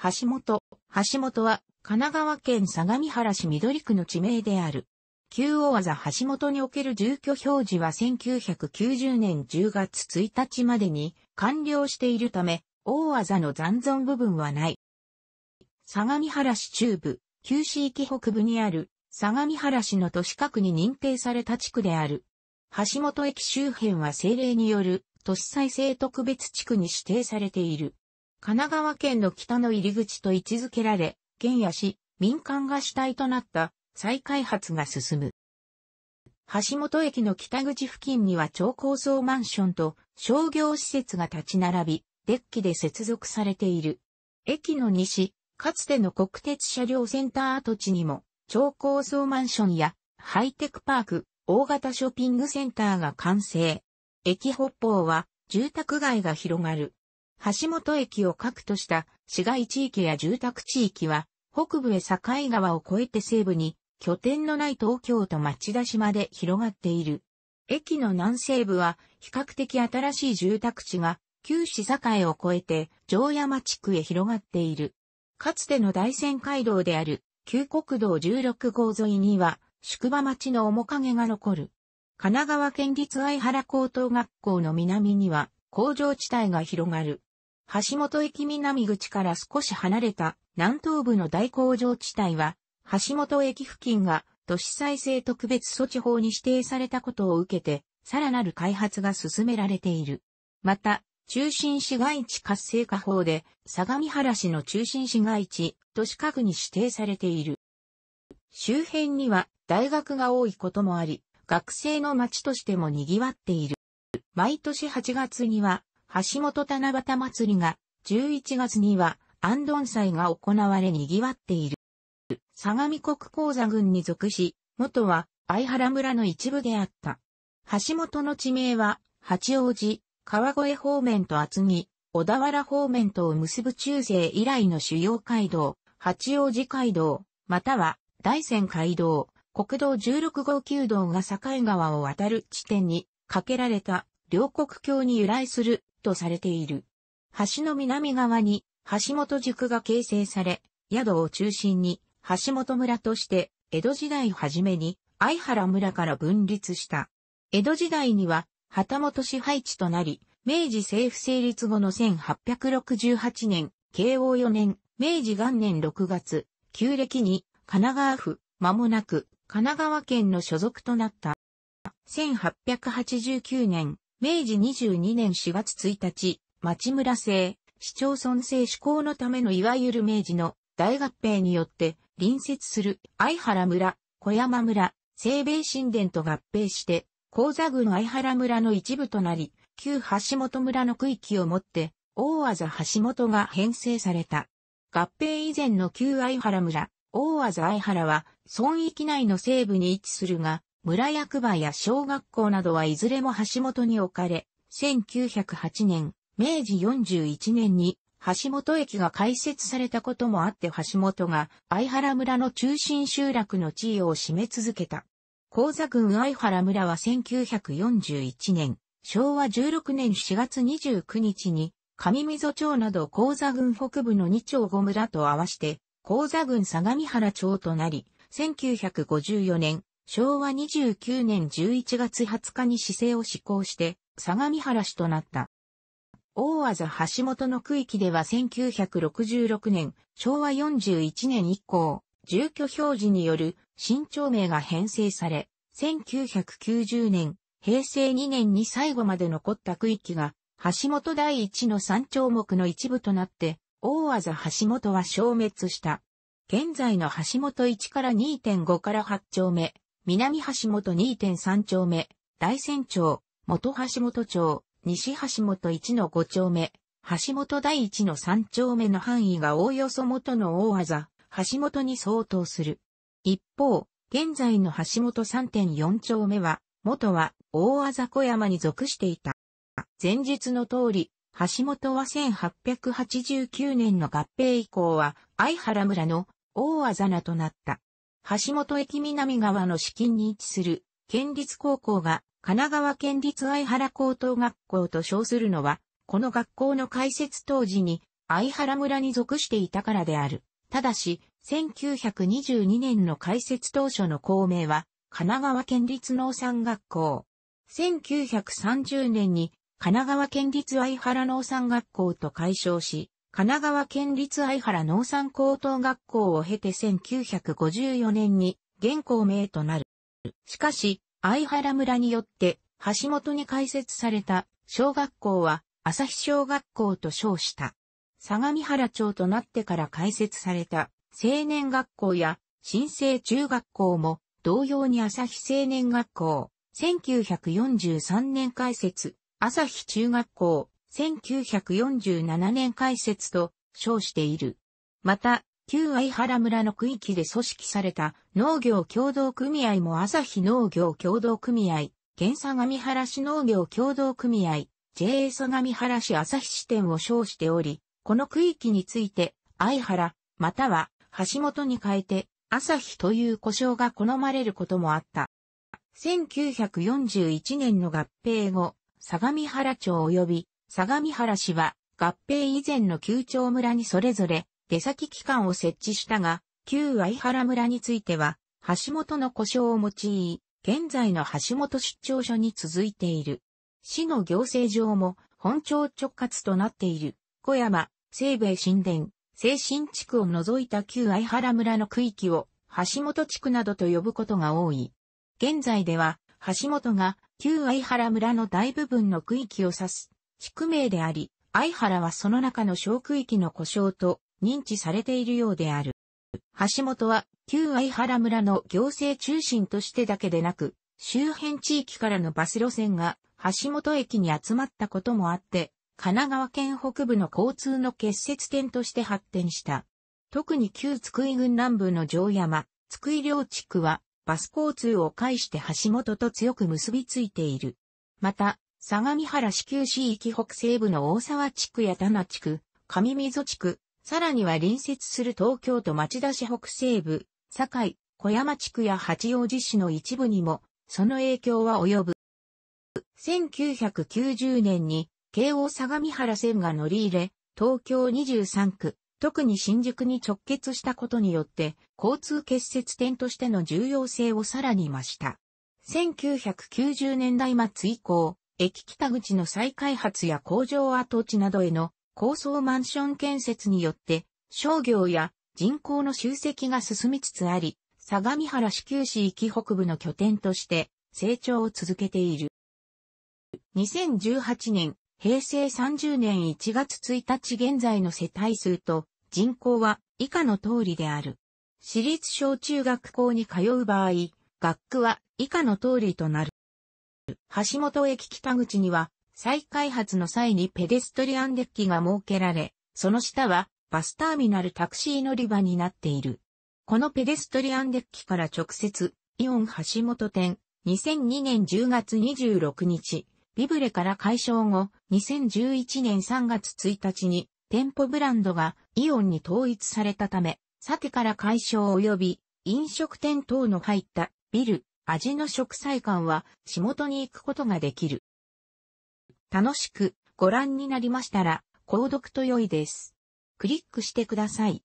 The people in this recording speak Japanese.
橋本。橋本は、神奈川県相模原市緑区の地名である。旧大技橋本における住居表示は1990年10月1日までに完了しているため、大技の残存部分はない。相模原市中部、旧市域北部にある、相模原市の都市区に認定された地区である。橋本駅周辺は政令による、都市再生特別地区に指定されている。神奈川県の北の入り口と位置づけられ、県や市、民間が主体となった再開発が進む。橋本駅の北口付近には超高層マンションと商業施設が立ち並び、デッキで接続されている。駅の西、かつての国鉄車両センター跡地にも、超高層マンションやハイテクパーク、大型ショッピングセンターが完成。駅北方は住宅街が広がる。橋本駅を核とした市街地域や住宅地域は、北部へ境川を越えて西部に、拠点のない東京と町田市まで広がっている。駅の南西部は、比較的新しい住宅地が、旧市境を越えて、城山地区へ広がっている。かつての大仙街道である、旧国道16号沿いには、宿場町の面影が残る。神奈川県立愛原高等学校の南には、工場地帯が広がる。橋本駅南口から少し離れた南東部の大工場地帯は、橋本駅付近が都市再生特別措置法に指定されたことを受けて、さらなる開発が進められている。また、中心市街地活性化法で、相模原市の中心市街地、都市核に指定されている。周辺には大学が多いこともあり、学生の街としても賑わっている。毎年8月には、橋本七夕祭りが、11月には、安頓祭が行われ賑わっている。相模国鉱座群に属し、元は相原村の一部であった。橋本の地名は、八王子、川越方面と厚木、小田原方面とを結ぶ中世以来の主要街道、八王子街道、または大仙街道、国道16号旧道が境川を渡る地点に架けられた両国橋に由来するとされている。橋の南側に橋本塾が形成され、宿を中心に橋本村として江戸時代初めに相原村から分立した。江戸時代には旗本支配地となり、明治政府成立後の1868年、慶応4年、明治元年6月、旧暦に神奈川府、間もなく神奈川県の所属となった。1889年、明治22年4月1日、町村制、市町村制施行のためのいわゆる明治の大合併によって隣接する愛原村、小山村、西米神殿と合併して、高座郡愛原村の一部となり、旧橋本村の区域をもって、大和橋本が編成された。合併以前の旧愛原村、大和愛原は、村域内の西部に位置するが、村役場や小学校などはいずれも橋本に置かれ、1908年、明治41年に橋本駅が開設されたこともあって橋本が相原村の中心集落の地位を占め続けた。高座郡相原村は1941年、昭和16年4月29日に、上溝町など高座郡北部の2町5村と合わせて、高座郡相模原町となり、1954年、昭和29年11月20日に市政を施行して、相模原市となった。大和橋本の区域では1966年、昭和41年以降、住居表示による新町名が編成され、1990年、平成2年に最後まで残った区域が、橋本第一の三丁目の一部となって、大和橋本は消滅した。現在の橋本1から2.5から8丁目、南橋本2.3丁目、大山町、元橋本町、西橋本1の5丁目、橋本第1の3丁目の範囲がおおよそ元の大技、橋本に相当する。一方、現在の橋本3.4丁目は、元は大技小山に属していた。前述の通り、橋本は1889年の合併以降は、相原村の大技名となった。橋本駅南側の資金に位置する、県立高校が神奈川県立相原高等学校と称するのは、この学校の開設当時に相原村に属していたからである。ただし、1922年の開設当初の校名は、神奈川県立農産学校。1930年に神奈川県立相原農産学校と解消し、神奈川県立相原農産高等学校を経て1954年に現校名となる。しかし、相原村によって橋本に開設された小学校は日小学校と称した。相模原町となってから開設された青年学校や新生中学校も同様に朝日青年学校、1943年開設、朝日中学校、1947年開設と称している。また、旧相原村の区域で組織された農業協同組合も朝日農業協同組合、原相模原市農業協同組合、JA 相模原市朝日支店を称しており、この区域について、相原、または橋本に変えて、朝日という呼称が好まれることもあった。1941年の合併後、相模原町及び相模原市は合併以前の旧町村にそれぞれ出先機関を設置したが、旧相原村については、橋本の故障を用い、現在の橋本出張所に続いている。市の行政上も本町直轄となっている小山、西米神殿、西新地区を除いた旧相原村の区域を橋本地区などと呼ぶことが多い。現在では橋本が旧相原村の大部分の区域を指す地区名であり、相原はその中の小区域の故障と認知されているようである。橋本は旧相原村の行政中心としてだけでなく、周辺地域からのバス路線が橋本駅に集まったこともあって、神奈川県北部の交通の結節点として発展した。特に旧津久井郡南部の城山、津久井両地区はバス交通を介して橋本と強く結びついている。また、相模原市旧市域北西部の大沢地区や田名地区、上溝地区、さらには隣接する東京都町田市北西部、堺、小山地区や八王子市の一部にも、その影響は及ぶ。1990年に、京王相模原線が乗り入れ、東京23区、特に新宿に直結したことによって、交通結節点としての重要性をさらに増した。1990年代末以降、駅北口の再開発や工場跡地などへの高層マンション建設によって商業や人口の集積が進みつつあり、相模原市旧市域北部の拠点として成長を続けている。2018年、平成30年1月1日現在の世帯数と人口は以下の通りである。私立小中学校に通う場合、学区は以下の通りとなる。橋本駅北口には、再開発の際にペデストリアンデッキが設けられ、その下はバスターミナルタクシー乗り場になっている。このペデストリアンデッキから直接、イオン橋本店、2002年10月26日、ビブレから解消後、2011年3月1日に、店舗ブランドがイオンに統一されたため、さてから解消及び飲食店等の入ったビル、味の食材館は仕事に行くことができる。楽しくご覧になりましたら、購読と良いです。クリックしてください。